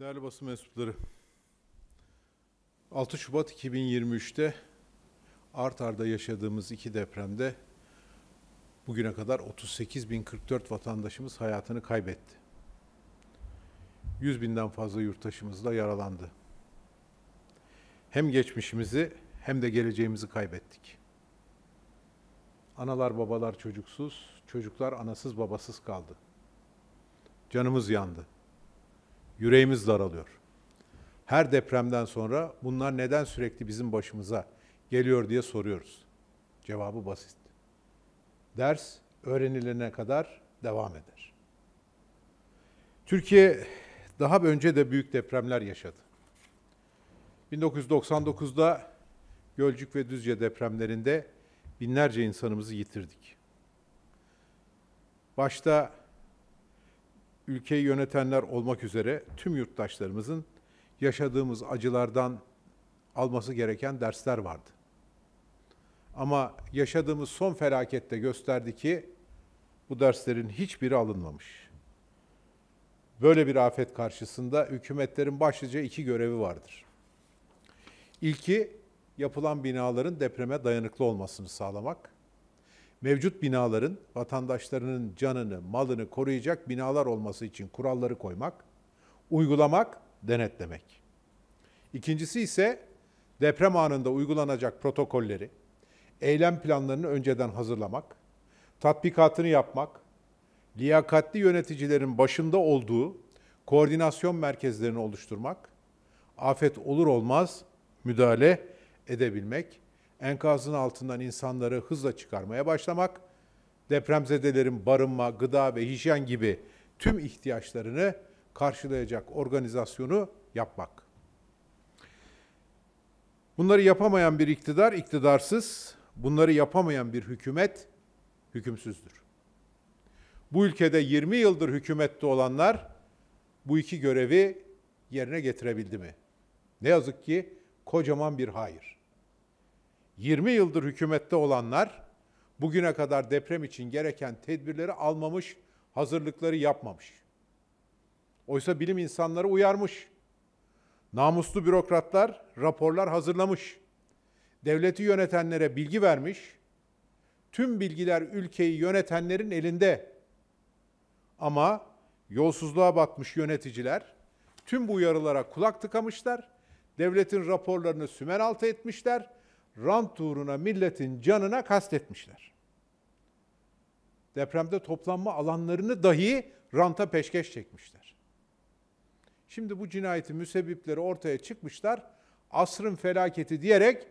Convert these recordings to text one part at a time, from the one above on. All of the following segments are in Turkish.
Değerli basın mensupları, 6 Şubat 2023'te art arda yaşadığımız iki depremde bugüne kadar 38.044 vatandaşımız hayatını kaybetti. 100 binden fazla yurttaşımız da yaralandı. Hem geçmişimizi hem de geleceğimizi kaybettik. Analar babalar çocuksuz, çocuklar anasız babasız kaldı. Canımız yandı yüreğimiz daralıyor. Her depremden sonra bunlar neden sürekli bizim başımıza geliyor diye soruyoruz. Cevabı basit. Ders öğrenilene kadar devam eder. Türkiye daha önce de büyük depremler yaşadı. 1999'da Gölcük ve Düzce depremlerinde binlerce insanımızı yitirdik. Başta ülkeyi yönetenler olmak üzere tüm yurttaşlarımızın yaşadığımız acılardan alması gereken dersler vardı. Ama yaşadığımız son felakette gösterdi ki bu derslerin hiçbiri alınmamış. Böyle bir afet karşısında hükümetlerin başlıca iki görevi vardır. İlki yapılan binaların depreme dayanıklı olmasını sağlamak mevcut binaların vatandaşlarının canını, malını koruyacak binalar olması için kuralları koymak, uygulamak, denetlemek. İkincisi ise deprem anında uygulanacak protokolleri, eylem planlarını önceden hazırlamak, tatbikatını yapmak, liyakatli yöneticilerin başında olduğu koordinasyon merkezlerini oluşturmak, afet olur olmaz müdahale edebilmek enkazın altından insanları hızla çıkarmaya başlamak, depremzedelerin barınma, gıda ve hijyen gibi tüm ihtiyaçlarını karşılayacak organizasyonu yapmak. Bunları yapamayan bir iktidar iktidarsız, bunları yapamayan bir hükümet hükümsüzdür. Bu ülkede 20 yıldır hükümette olanlar bu iki görevi yerine getirebildi mi? Ne yazık ki kocaman bir hayır. 20 yıldır hükümette olanlar bugüne kadar deprem için gereken tedbirleri almamış, hazırlıkları yapmamış. Oysa bilim insanları uyarmış. Namuslu bürokratlar raporlar hazırlamış. Devleti yönetenlere bilgi vermiş. Tüm bilgiler ülkeyi yönetenlerin elinde. Ama yolsuzluğa batmış yöneticiler tüm bu uyarılara kulak tıkamışlar. Devletin raporlarını sümen altı etmişler rant uğruna milletin canına kastetmişler. Depremde toplanma alanlarını dahi ranta peşkeş çekmişler. Şimdi bu cinayeti müsebbipleri ortaya çıkmışlar. Asrın felaketi diyerek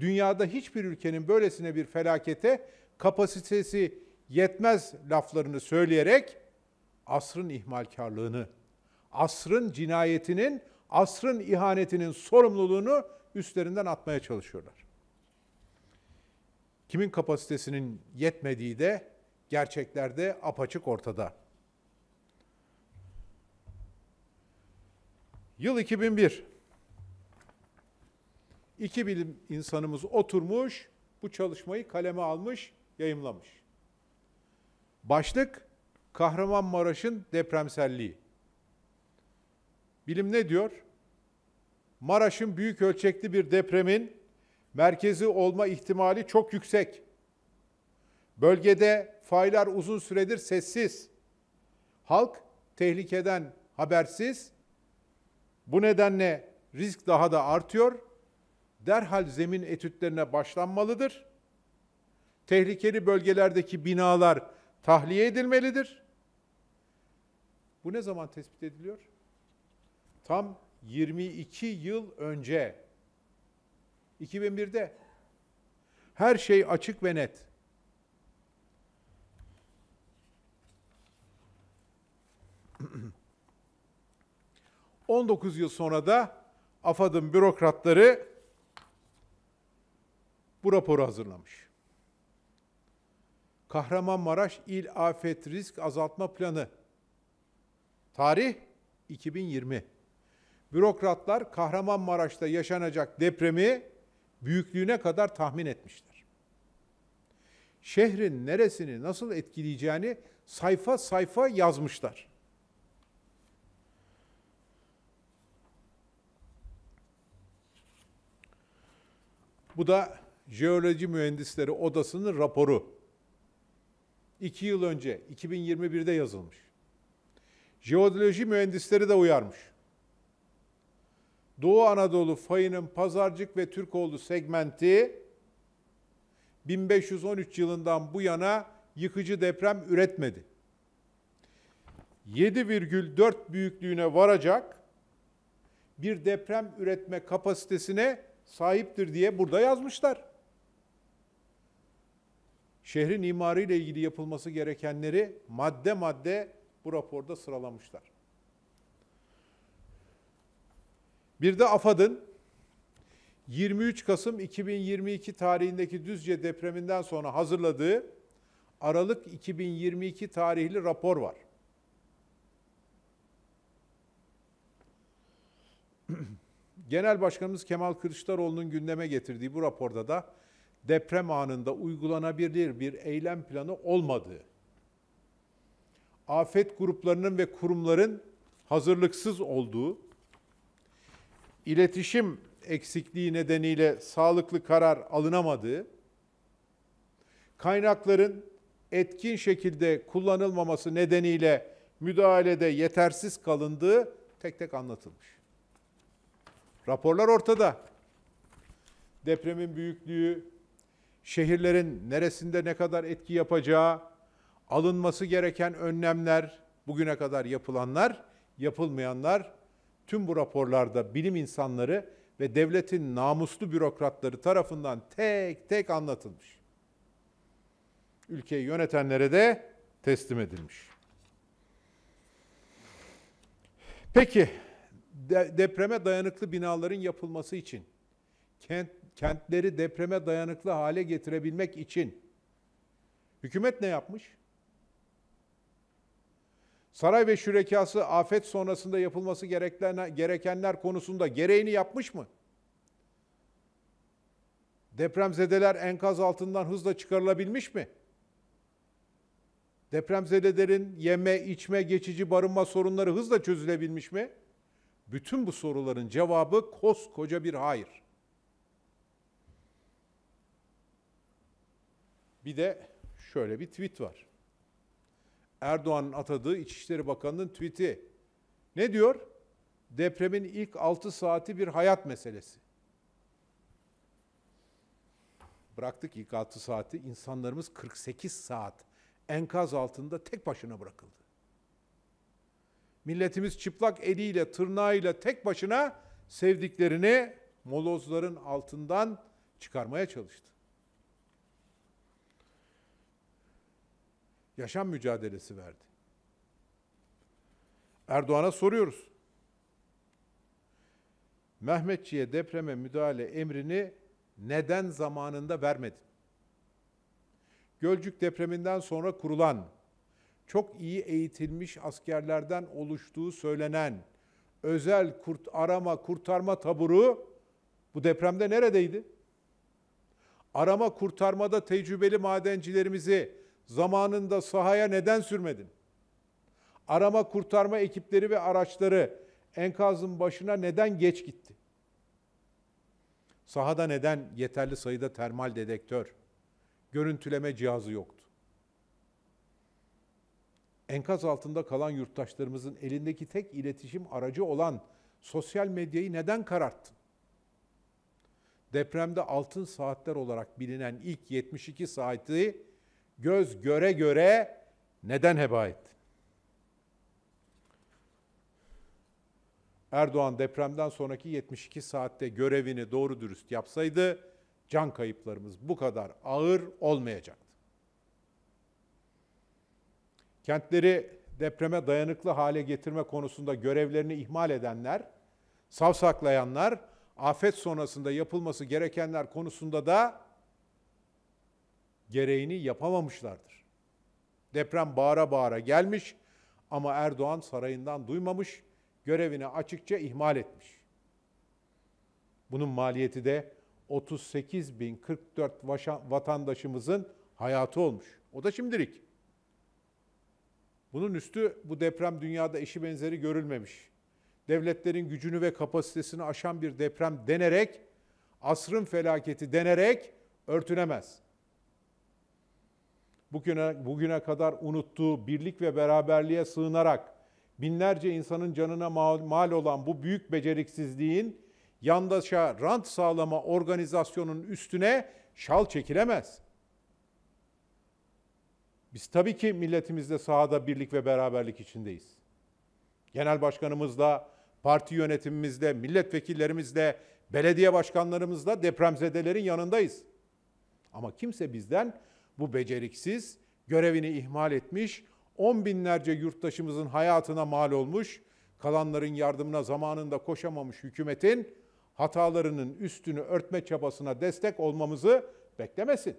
dünyada hiçbir ülkenin böylesine bir felakete kapasitesi yetmez laflarını söyleyerek asrın ihmalkarlığını, asrın cinayetinin, asrın ihanetinin sorumluluğunu üstlerinden atmaya çalışıyorlar. Kimin kapasitesinin yetmediği de gerçeklerde apaçık ortada. Yıl 2001. İki bilim insanımız oturmuş, bu çalışmayı kaleme almış, yayımlamış. Başlık Kahramanmaraş'ın depremselliği. Bilim ne diyor? Maraş'ın büyük ölçekli bir depremin merkezi olma ihtimali çok yüksek. Bölgede faylar uzun süredir sessiz. Halk tehlikeden habersiz. Bu nedenle risk daha da artıyor. Derhal zemin etütlerine başlanmalıdır. Tehlikeli bölgelerdeki binalar tahliye edilmelidir. Bu ne zaman tespit ediliyor? Tam 22 yıl önce 2001'de. Her şey açık ve net. ...19 yıl sonra da AFAD'ın bürokratları bu raporu hazırlamış. Kahramanmaraş İl Afet Risk Azaltma Planı. Tarih 2020. Bürokratlar Kahramanmaraş'ta yaşanacak depremi büyüklüğüne kadar tahmin etmişler. Şehrin neresini nasıl etkileyeceğini sayfa sayfa yazmışlar. Bu da Jeoloji Mühendisleri Odası'nın raporu. İki yıl önce, 2021'de yazılmış. Jeoloji mühendisleri de uyarmış. Doğu Anadolu fayının Pazarcık ve Türkoğlu segmenti 1513 yılından bu yana yıkıcı deprem üretmedi. 7,4 büyüklüğüne varacak bir deprem üretme kapasitesine sahiptir diye burada yazmışlar. Şehrin imariyle ilgili yapılması gerekenleri madde madde bu raporda sıralamışlar. Bir de AFAD'ın 23 Kasım 2022 tarihindeki Düzce depreminden sonra hazırladığı Aralık 2022 tarihli rapor var. Genel Başkanımız Kemal Kılıçdaroğlu'nun gündeme getirdiği bu raporda da deprem anında uygulanabilir bir eylem planı olmadığı, afet gruplarının ve kurumların hazırlıksız olduğu, iletişim eksikliği nedeniyle sağlıklı karar alınamadığı, kaynakların etkin şekilde kullanılmaması nedeniyle müdahalede yetersiz kalındığı tek tek anlatılmış. Raporlar ortada. Depremin büyüklüğü, şehirlerin neresinde ne kadar etki yapacağı, alınması gereken önlemler, bugüne kadar yapılanlar, yapılmayanlar tüm bu raporlarda bilim insanları ve devletin namuslu bürokratları tarafından tek tek anlatılmış. Ülkeyi yönetenlere de teslim edilmiş. Peki depreme dayanıklı binaların yapılması için kent kentleri depreme dayanıklı hale getirebilmek için hükümet ne yapmış? Saray ve şürekası afet sonrasında yapılması gerekenler konusunda gereğini yapmış mı? Depremzedeler enkaz altından hızla çıkarılabilmiş mi? Depremzedelerin yeme, içme, geçici barınma sorunları hızla çözülebilmiş mi? Bütün bu soruların cevabı koskoca bir hayır. Bir de şöyle bir tweet var. Erdoğan'ın atadığı İçişleri Bakanı'nın tweet'i. Ne diyor? Depremin ilk 6 saati bir hayat meselesi. Bıraktık ilk 6 saati, insanlarımız 48 saat enkaz altında tek başına bırakıldı. Milletimiz çıplak eliyle, tırnağıyla tek başına sevdiklerini molozların altından çıkarmaya çalıştı. yaşam mücadelesi verdi. Erdoğan'a soruyoruz. Mehmetçi'ye depreme müdahale emrini neden zamanında vermedin? Gölcük depreminden sonra kurulan, çok iyi eğitilmiş askerlerden oluştuğu söylenen özel kurt arama kurtarma taburu bu depremde neredeydi? Arama kurtarmada tecrübeli madencilerimizi zamanında sahaya neden sürmedin? Arama kurtarma ekipleri ve araçları enkazın başına neden geç gitti? Sahada neden yeterli sayıda termal dedektör, görüntüleme cihazı yoktu? Enkaz altında kalan yurttaşlarımızın elindeki tek iletişim aracı olan sosyal medyayı neden kararttın? Depremde altın saatler olarak bilinen ilk 72 saati göz göre göre neden heba etti? Erdoğan depremden sonraki 72 saatte görevini doğru dürüst yapsaydı can kayıplarımız bu kadar ağır olmayacaktı. Kentleri depreme dayanıklı hale getirme konusunda görevlerini ihmal edenler, savsaklayanlar, afet sonrasında yapılması gerekenler konusunda da gereğini yapamamışlardır. Deprem bağıra bağıra gelmiş ama Erdoğan sarayından duymamış, görevini açıkça ihmal etmiş. Bunun maliyeti de 38.044 vatandaşımızın hayatı olmuş. O da şimdilik. Bunun üstü bu deprem dünyada eşi benzeri görülmemiş. Devletlerin gücünü ve kapasitesini aşan bir deprem denerek, asrın felaketi denerek örtünemez bugüne, bugüne kadar unuttuğu birlik ve beraberliğe sığınarak binlerce insanın canına mal, olan bu büyük beceriksizliğin yandaşa rant sağlama organizasyonun üstüne şal çekilemez. Biz tabii ki milletimizle sahada birlik ve beraberlik içindeyiz. Genel başkanımızla, parti yönetimimizle, milletvekillerimizle, belediye başkanlarımızla depremzedelerin yanındayız. Ama kimse bizden bu beceriksiz görevini ihmal etmiş, on binlerce yurttaşımızın hayatına mal olmuş, kalanların yardımına zamanında koşamamış hükümetin hatalarının üstünü örtme çabasına destek olmamızı beklemesin.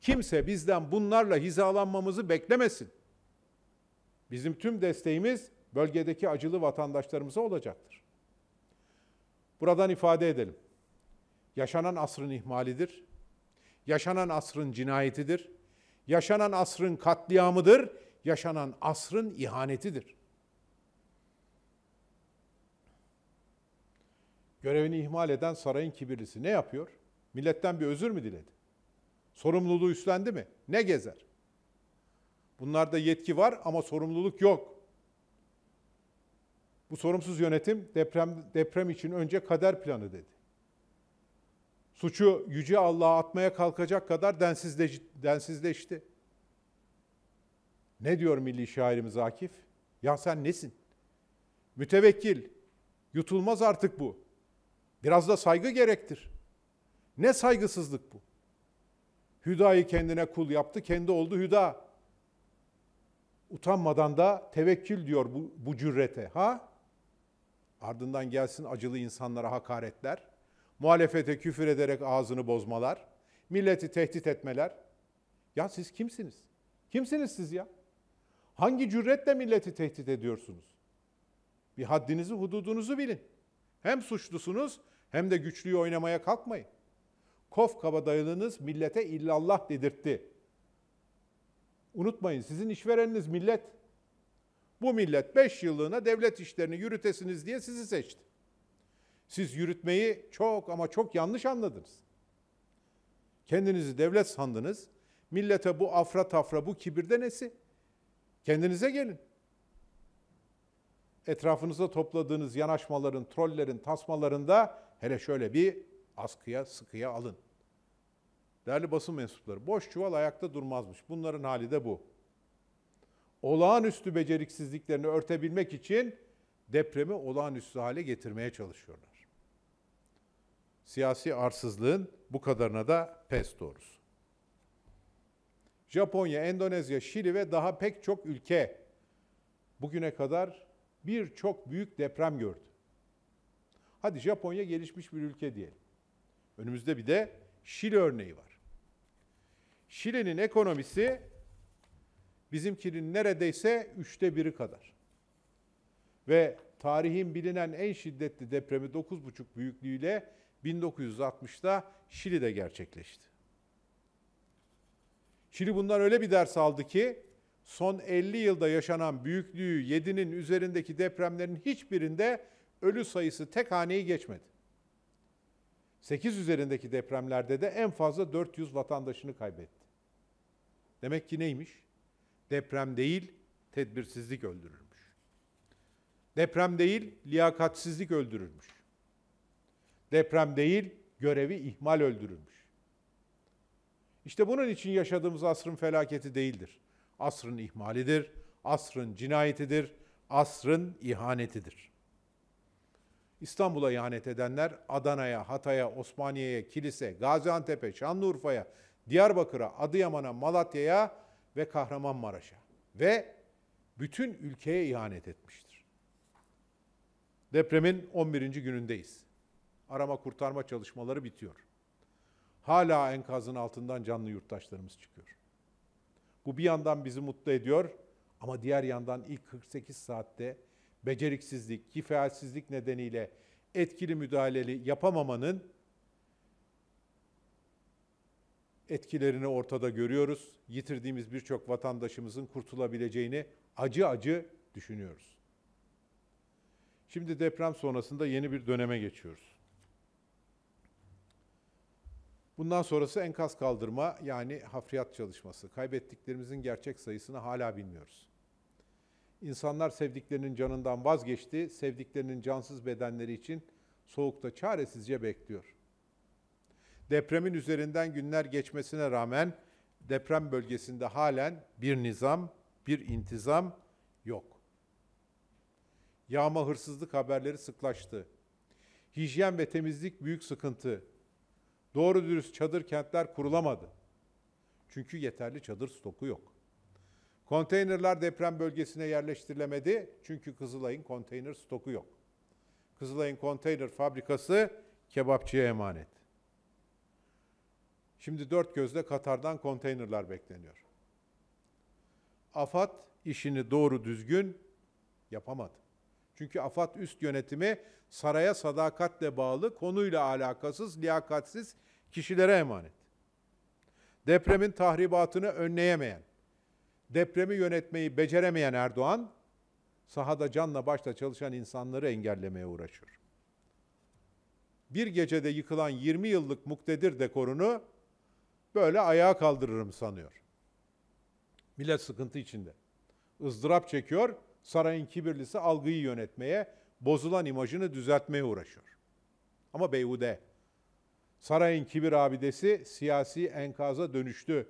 Kimse bizden bunlarla hizalanmamızı beklemesin. Bizim tüm desteğimiz bölgedeki acılı vatandaşlarımıza olacaktır. Buradan ifade edelim. Yaşanan asrın ihmalidir yaşanan asrın cinayetidir. Yaşanan asrın katliamıdır. Yaşanan asrın ihanetidir. Görevini ihmal eden sarayın kibirlisi ne yapıyor? Milletten bir özür mü diledi? Sorumluluğu üstlendi mi? Ne gezer? Bunlarda yetki var ama sorumluluk yok. Bu sorumsuz yönetim deprem deprem için önce kader planı dedi. Suçu yüce Allah'a atmaya kalkacak kadar densizle, densizleşti. Ne diyor milli şairimiz Akif? Ya sen nesin? Mütevekkil, yutulmaz artık bu. Biraz da saygı gerektir. Ne saygısızlık bu? Hüda'yı kendine kul yaptı, kendi oldu Hüda. Utanmadan da tevekkül diyor bu, bu cürrete. Ha? Ardından gelsin acılı insanlara hakaretler muhalefete küfür ederek ağzını bozmalar, milleti tehdit etmeler. Ya siz kimsiniz? Kimsiniz siz ya? Hangi cüretle milleti tehdit ediyorsunuz? Bir haddinizi, hududunuzu bilin. Hem suçlusunuz hem de güçlüyü oynamaya kalkmayın. Kof kaba kabadayılığınız millete illallah dedirtti. Unutmayın sizin işvereniniz millet. Bu millet 5 yıllığına devlet işlerini yürütesiniz diye sizi seçti. Siz yürütmeyi çok ama çok yanlış anladınız. Kendinizi devlet sandınız. Millete bu afra tafra, bu kibirde nesi? Kendinize gelin. Etrafınıza topladığınız yanaşmaların, trollerin, tasmalarında hele şöyle bir askıya, sıkıya alın. Değerli basın mensupları, boş çuval ayakta durmazmış. Bunların hali de bu. Olağanüstü beceriksizliklerini örtebilmek için depremi olağanüstü hale getirmeye çalışıyorlar. Siyasi arsızlığın bu kadarına da pes doğrusu. Japonya, Endonezya, Şili ve daha pek çok ülke bugüne kadar birçok büyük deprem gördü. Hadi Japonya gelişmiş bir ülke diyelim. Önümüzde bir de Şili örneği var. Şili'nin ekonomisi bizimkinin neredeyse üçte biri kadar. Ve tarihin bilinen en şiddetli depremi 9,5 büyüklüğüyle 1960'da Şili'de gerçekleşti. Şili bundan öyle bir ders aldı ki son 50 yılda yaşanan büyüklüğü 7'nin üzerindeki depremlerin hiçbirinde ölü sayısı tek haneyi geçmedi. 8 üzerindeki depremlerde de en fazla 400 vatandaşını kaybetti. Demek ki neymiş? Deprem değil, tedbirsizlik öldürürmüş. Deprem değil, liyakatsizlik öldürürmüş. Deprem değil, görevi ihmal öldürülmüş. İşte bunun için yaşadığımız asrın felaketi değildir. Asrın ihmalidir, asrın cinayetidir, asrın ihanetidir. İstanbul'a ihanet edenler Adana'ya, Hatay'a, Osmaniye'ye, Kilis'e, Gaziantep'e, Şanlıurfa'ya, Diyarbakır'a, Adıyaman'a, Malatya'ya ve Kahramanmaraş'a ve bütün ülkeye ihanet etmiştir. Depremin 11. günündeyiz arama kurtarma çalışmaları bitiyor. Hala enkazın altından canlı yurttaşlarımız çıkıyor. Bu bir yandan bizi mutlu ediyor ama diğer yandan ilk 48 saatte beceriksizlik, kifayetsizlik nedeniyle etkili müdahaleli yapamamanın etkilerini ortada görüyoruz. Yitirdiğimiz birçok vatandaşımızın kurtulabileceğini acı acı düşünüyoruz. Şimdi deprem sonrasında yeni bir döneme geçiyoruz. Bundan sonrası enkaz kaldırma yani hafriyat çalışması. Kaybettiklerimizin gerçek sayısını hala bilmiyoruz. İnsanlar sevdiklerinin canından vazgeçti, sevdiklerinin cansız bedenleri için soğukta çaresizce bekliyor. Depremin üzerinden günler geçmesine rağmen deprem bölgesinde halen bir nizam, bir intizam yok. Yağma hırsızlık haberleri sıklaştı. Hijyen ve temizlik büyük sıkıntı. Doğru dürüst çadır kentler kurulamadı. Çünkü yeterli çadır stoku yok. Konteynerler deprem bölgesine yerleştirilemedi çünkü Kızılay'ın konteyner stoku yok. Kızılay'ın konteyner fabrikası kebapçıya emanet. Şimdi dört gözle Katar'dan konteynerler bekleniyor. AFAD işini doğru düzgün yapamadı. Çünkü AFAD üst yönetimi saraya sadakatle bağlı, konuyla alakasız, liyakatsiz kişilere emanet. Depremin tahribatını önleyemeyen, depremi yönetmeyi beceremeyen Erdoğan, sahada canla başla çalışan insanları engellemeye uğraşır. Bir gecede yıkılan 20 yıllık muktedir dekorunu böyle ayağa kaldırırım sanıyor. Millet sıkıntı içinde. ızdırap çekiyor sarayın kibirlisi algıyı yönetmeye, bozulan imajını düzeltmeye uğraşıyor. Ama beyhude. Sarayın kibir abidesi siyasi enkaza dönüştü.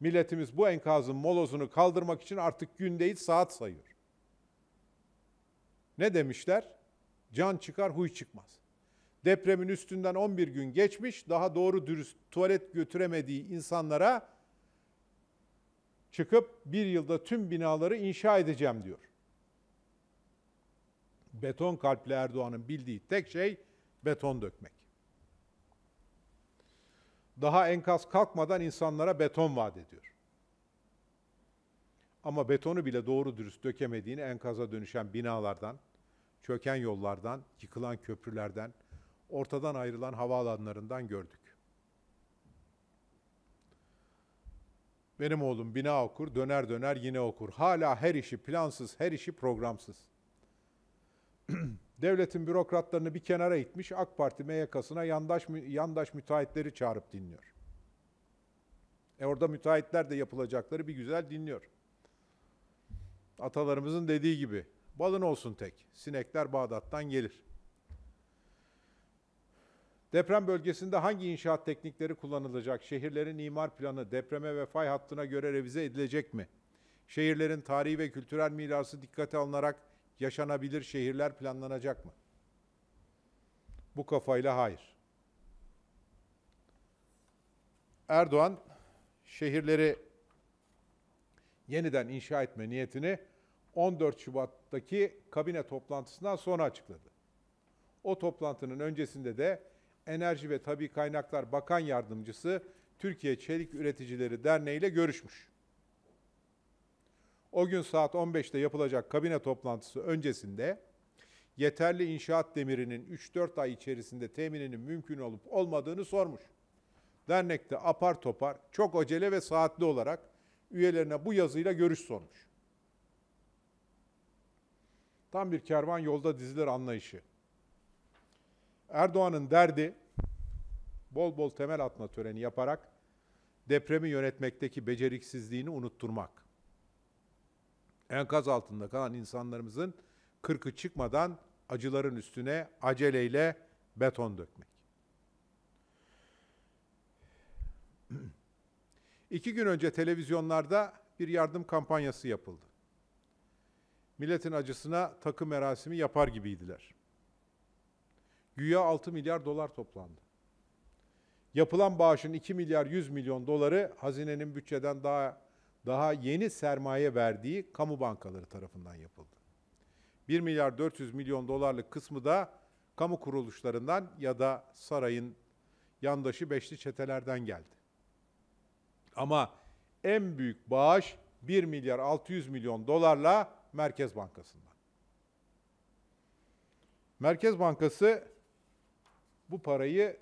Milletimiz bu enkazın molozunu kaldırmak için artık gün değil saat sayıyor. Ne demişler? Can çıkar huy çıkmaz. Depremin üstünden 11 gün geçmiş, daha doğru dürüst tuvalet götüremediği insanlara çıkıp bir yılda tüm binaları inşa edeceğim diyor beton kalpli Erdoğan'ın bildiği tek şey beton dökmek. Daha enkaz kalkmadan insanlara beton vaat ediyor. Ama betonu bile doğru dürüst dökemediğini enkaza dönüşen binalardan, çöken yollardan, yıkılan köprülerden, ortadan ayrılan havaalanlarından gördük. Benim oğlum bina okur, döner döner yine okur. Hala her işi plansız, her işi programsız. devletin bürokratlarını bir kenara itmiş, AK Parti MYK'sına yandaş, yandaş müteahhitleri çağırıp dinliyor. E orada müteahhitler de yapılacakları bir güzel dinliyor. Atalarımızın dediği gibi, balın olsun tek, sinekler Bağdat'tan gelir. Deprem bölgesinde hangi inşaat teknikleri kullanılacak? Şehirlerin imar planı depreme ve fay hattına göre revize edilecek mi? Şehirlerin tarihi ve kültürel mirası dikkate alınarak yaşanabilir şehirler planlanacak mı? Bu kafayla hayır. Erdoğan şehirleri yeniden inşa etme niyetini 14 Şubat'taki kabine toplantısından sonra açıkladı. O toplantının öncesinde de Enerji ve Tabi Kaynaklar Bakan Yardımcısı Türkiye Çelik Üreticileri Derneği ile görüşmüş. O gün saat 15'te yapılacak kabine toplantısı öncesinde yeterli inşaat demirinin 3-4 ay içerisinde temininin mümkün olup olmadığını sormuş. Dernekte apar topar çok acele ve saatli olarak üyelerine bu yazıyla görüş sormuş. Tam bir kervan yolda dizilir anlayışı. Erdoğan'ın derdi bol bol temel atma töreni yaparak depremi yönetmekteki beceriksizliğini unutturmak enkaz altında kalan insanlarımızın kırkı çıkmadan acıların üstüne aceleyle beton dökmek. İki gün önce televizyonlarda bir yardım kampanyası yapıldı. Milletin acısına takı merasimi yapar gibiydiler. Güya 6 milyar dolar toplandı. Yapılan bağışın 2 milyar 100 milyon doları hazinenin bütçeden daha daha yeni sermaye verdiği kamu bankaları tarafından yapıldı. 1 milyar 400 milyon dolarlık kısmı da kamu kuruluşlarından ya da sarayın yandaşı beşli çetelerden geldi. Ama en büyük bağış 1 milyar 600 milyon dolarla Merkez Bankası'ndan. Merkez Bankası bu parayı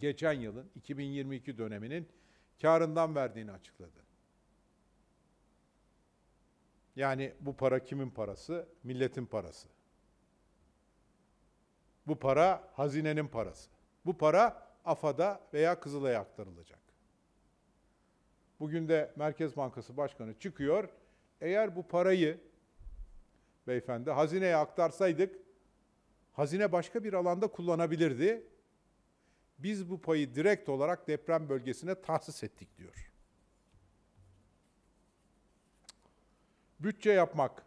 geçen yılın 2022 döneminin karından verdiğini açıkladı. Yani bu para kimin parası? Milletin parası. Bu para hazinenin parası. Bu para AFA'da veya Kızılay'a aktarılacak. Bugün de Merkez Bankası Başkanı çıkıyor. Eğer bu parayı beyefendi hazineye aktarsaydık hazine başka bir alanda kullanabilirdi. Biz bu payı direkt olarak deprem bölgesine tahsis ettik diyor. Bütçe yapmak,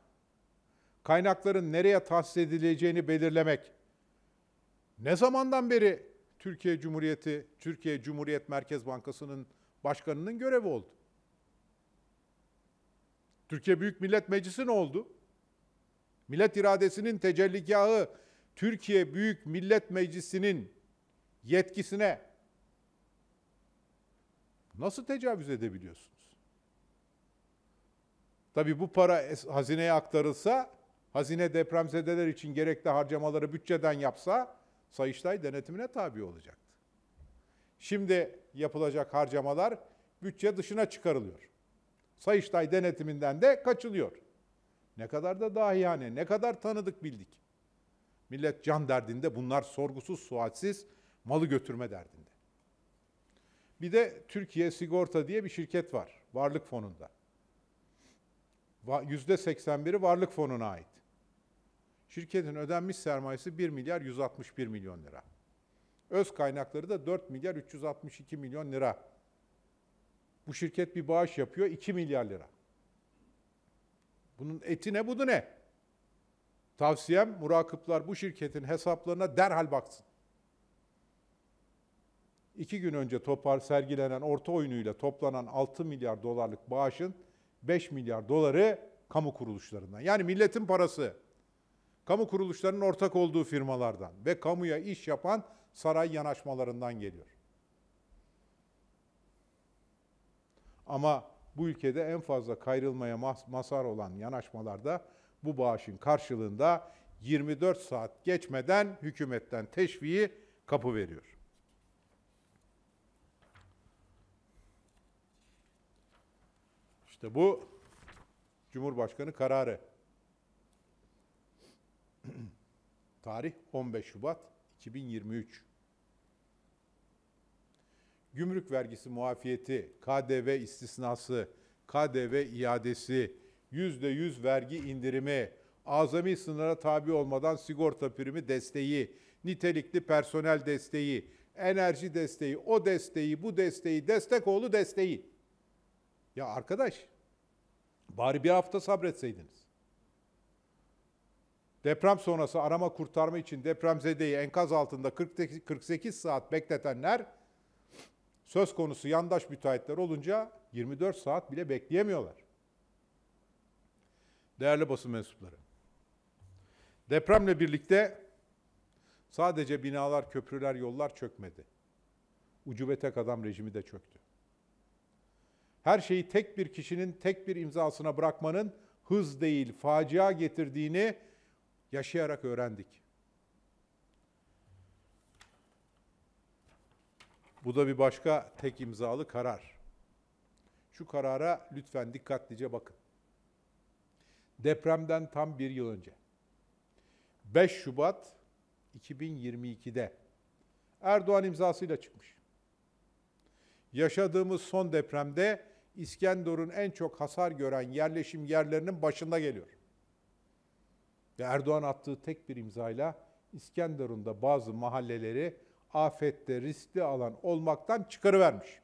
kaynakların nereye tahsis edileceğini belirlemek. Ne zamandan beri Türkiye Cumhuriyeti, Türkiye Cumhuriyet Merkez Bankası'nın başkanının görevi oldu? Türkiye Büyük Millet Meclisi ne oldu? Millet iradesinin tecelligahı Türkiye Büyük Millet Meclisi'nin yetkisine nasıl tecavüz edebiliyorsunuz? Tabi bu para hazineye aktarılsa, hazine depremzedeler için gerekli harcamaları bütçeden yapsa Sayıştay denetimine tabi olacaktı. Şimdi yapılacak harcamalar bütçe dışına çıkarılıyor. Sayıştay denetiminden de kaçılıyor. Ne kadar da dahiyane, ne kadar tanıdık bildik. Millet can derdinde bunlar sorgusuz, sualsiz Malı götürme derdinde. Bir de Türkiye Sigorta diye bir şirket var. Varlık fonunda. Yüzde %81'i varlık fonuna ait. Şirketin ödenmiş sermayesi 1 milyar 161 milyon lira. Öz kaynakları da 4 milyar 362 milyon lira. Bu şirket bir bağış yapıyor 2 milyar lira. Bunun eti ne budu ne? Tavsiyem murakıplar bu şirketin hesaplarına derhal baksın iki gün önce topar sergilenen orta oyunuyla toplanan 6 milyar dolarlık bağışın 5 milyar doları kamu kuruluşlarından. Yani milletin parası. Kamu kuruluşlarının ortak olduğu firmalardan ve kamuya iş yapan saray yanaşmalarından geliyor. Ama bu ülkede en fazla kayrılmaya masar olan yanaşmalarda bu bağışın karşılığında 24 saat geçmeden hükümetten teşviği kapı veriyor. İşte bu Cumhurbaşkanı kararı. Tarih 15 Şubat 2023. Gümrük vergisi muafiyeti, KDV istisnası, KDV iadesi, %100 vergi indirimi, azami sınıra tabi olmadan sigorta primi desteği, nitelikli personel desteği, enerji desteği, o desteği, bu desteği, destek oğlu desteği. Ya arkadaş, bari bir hafta sabretseydiniz. Deprem sonrası arama kurtarma için depremzedeyi enkaz altında 48, saat bekletenler söz konusu yandaş müteahhitler olunca 24 saat bile bekleyemiyorlar. Değerli basın mensupları, depremle birlikte sadece binalar, köprüler, yollar çökmedi. Ucube tek adam rejimi de çöktü her şeyi tek bir kişinin, tek bir imzasına bırakmanın hız değil, facia getirdiğini yaşayarak öğrendik. Bu da bir başka tek imzalı karar. Şu karara lütfen dikkatlice bakın. Depremden tam bir yıl önce. 5 Şubat 2022'de Erdoğan imzasıyla çıkmış. Yaşadığımız son depremde İskenderun en çok hasar gören yerleşim yerlerinin başında geliyor. Ve Erdoğan attığı tek bir imzayla İskenderun'da bazı mahalleleri afette riskli alan olmaktan çıkarıvermiş.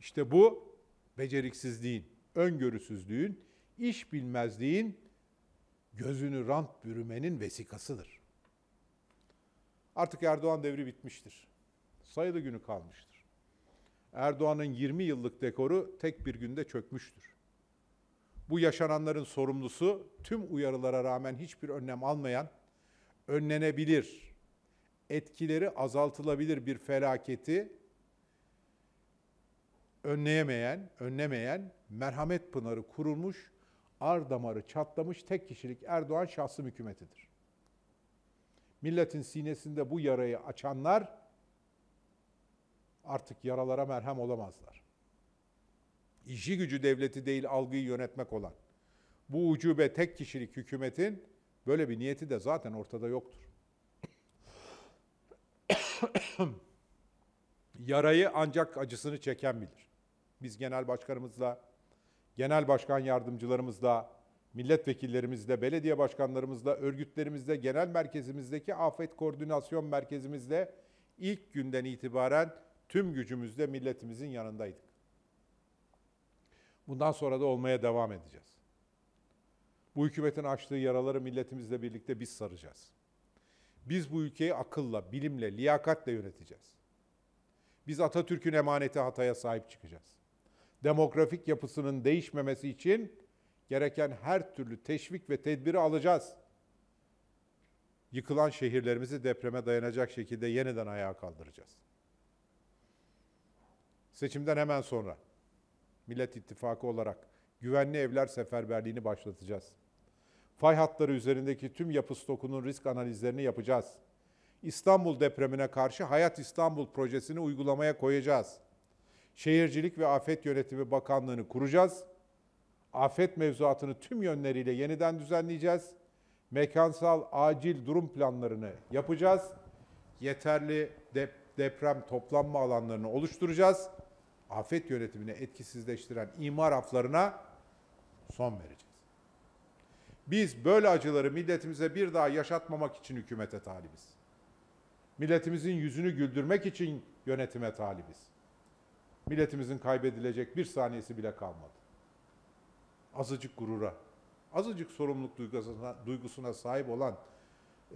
İşte bu beceriksizliğin, öngörüsüzlüğün, iş bilmezliğin, gözünü rant bürümenin vesikasıdır. Artık Erdoğan devri bitmiştir. Sayılı günü kalmıştır. Erdoğan'ın 20 yıllık dekoru tek bir günde çökmüştür. Bu yaşananların sorumlusu tüm uyarılara rağmen hiçbir önlem almayan, önlenebilir, etkileri azaltılabilir bir felaketi önleyemeyen, önlemeyen merhamet pınarı kurulmuş, ar damarı çatlamış tek kişilik Erdoğan şahsım hükümetidir. Milletin sinesinde bu yarayı açanlar artık yaralara merhem olamazlar. İşi gücü devleti değil algıyı yönetmek olan bu ucube tek kişilik hükümetin böyle bir niyeti de zaten ortada yoktur. Yarayı ancak acısını çeken bilir. Biz genel başkanımızla, genel başkan yardımcılarımızla, milletvekillerimizle, belediye başkanlarımızla, örgütlerimizle, genel merkezimizdeki afet koordinasyon merkezimizle ilk günden itibaren tüm gücümüzle milletimizin yanındaydık. Bundan sonra da olmaya devam edeceğiz. Bu hükümetin açtığı yaraları milletimizle birlikte biz saracağız. Biz bu ülkeyi akılla, bilimle, liyakatle yöneteceğiz. Biz Atatürk'ün emaneti Hatay'a sahip çıkacağız. Demografik yapısının değişmemesi için gereken her türlü teşvik ve tedbiri alacağız. Yıkılan şehirlerimizi depreme dayanacak şekilde yeniden ayağa kaldıracağız. Seçimden hemen sonra Millet İttifakı olarak güvenli evler seferberliğini başlatacağız. Fay hatları üzerindeki tüm yapı stokunun risk analizlerini yapacağız. İstanbul depremine karşı Hayat İstanbul projesini uygulamaya koyacağız. Şehircilik ve Afet Yönetimi Bakanlığı'nı kuracağız. Afet mevzuatını tüm yönleriyle yeniden düzenleyeceğiz. Mekansal acil durum planlarını yapacağız. Yeterli dep deprem toplanma alanlarını oluşturacağız afet yönetimini etkisizleştiren imar aflarına son vereceğiz. Biz böyle acıları milletimize bir daha yaşatmamak için hükümete talibiz. Milletimizin yüzünü güldürmek için yönetime talibiz. Milletimizin kaybedilecek bir saniyesi bile kalmadı. Azıcık gurura, azıcık sorumluluk duygusuna, duygusuna sahip olan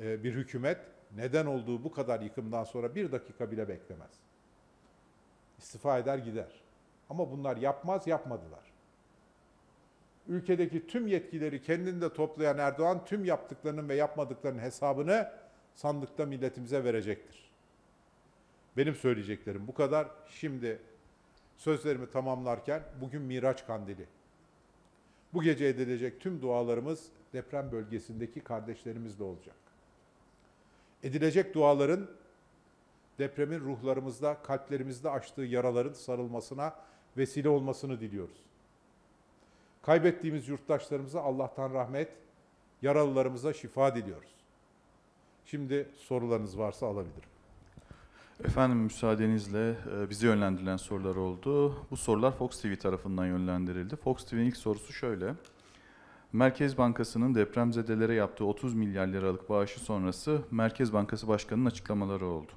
e, bir hükümet neden olduğu bu kadar yıkımdan sonra bir dakika bile beklemez istifa eder gider. Ama bunlar yapmaz yapmadılar. Ülkedeki tüm yetkileri kendinde toplayan Erdoğan tüm yaptıklarının ve yapmadıklarının hesabını sandıkta milletimize verecektir. Benim söyleyeceklerim bu kadar. Şimdi sözlerimi tamamlarken bugün Miraç Kandili. Bu gece edilecek tüm dualarımız deprem bölgesindeki kardeşlerimizle olacak. Edilecek duaların depremin ruhlarımızda, kalplerimizde açtığı yaraların sarılmasına vesile olmasını diliyoruz. Kaybettiğimiz yurttaşlarımıza Allah'tan rahmet, yaralılarımıza şifa diliyoruz. Şimdi sorularınız varsa alabilirim. Efendim müsaadenizle e, bizi yönlendirilen sorular oldu. Bu sorular Fox TV tarafından yönlendirildi. Fox TV'nin ilk sorusu şöyle. Merkez Bankası'nın depremzedelere yaptığı 30 milyar liralık bağışı sonrası Merkez Bankası Başkanı'nın açıklamaları oldu.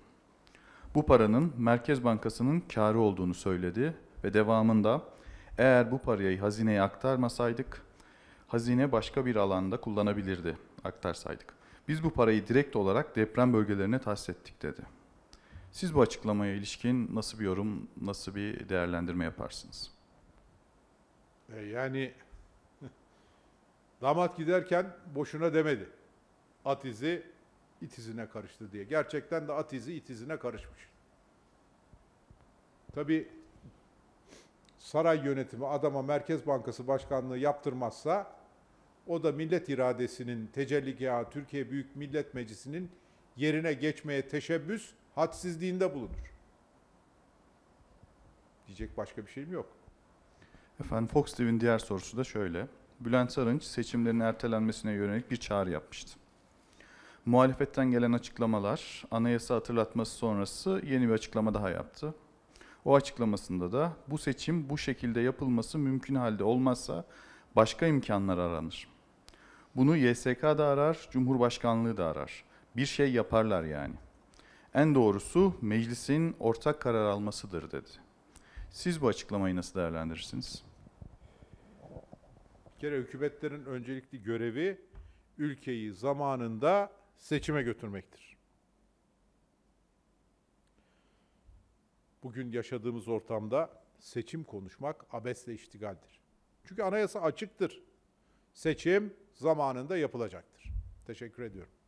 Bu paranın Merkez Bankası'nın karı olduğunu söyledi ve devamında eğer bu parayı hazineye aktarmasaydık hazine başka bir alanda kullanabilirdi aktarsaydık. Biz bu parayı direkt olarak deprem bölgelerine tahsis ettik dedi. Siz bu açıklamaya ilişkin nasıl bir yorum, nasıl bir değerlendirme yaparsınız? E, yani damat giderken boşuna demedi. At izi itizine karıştı diye. Gerçekten de at izi itizine karışmış. Tabi saray yönetimi adama Merkez Bankası Başkanlığı yaptırmazsa o da millet iradesinin tecelligahı Türkiye Büyük Millet Meclisi'nin yerine geçmeye teşebbüs hadsizliğinde bulunur. Diyecek başka bir şeyim yok. Efendim Fox TV'nin diğer sorusu da şöyle. Bülent Arınç seçimlerin ertelenmesine yönelik bir çağrı yapmıştı. Muhalefetten gelen açıklamalar, anayasa hatırlatması sonrası yeni bir açıklama daha yaptı. O açıklamasında da bu seçim bu şekilde yapılması mümkün halde olmazsa başka imkanlar aranır. Bunu YSK da arar, Cumhurbaşkanlığı da arar. Bir şey yaparlar yani. En doğrusu meclisin ortak karar almasıdır dedi. Siz bu açıklamayı nasıl değerlendirirsiniz? Bir kere hükümetlerin öncelikli görevi ülkeyi zamanında seçime götürmektir. Bugün yaşadığımız ortamda seçim konuşmak abesle iştigaldir. Çünkü anayasa açıktır. Seçim zamanında yapılacaktır. Teşekkür ediyorum.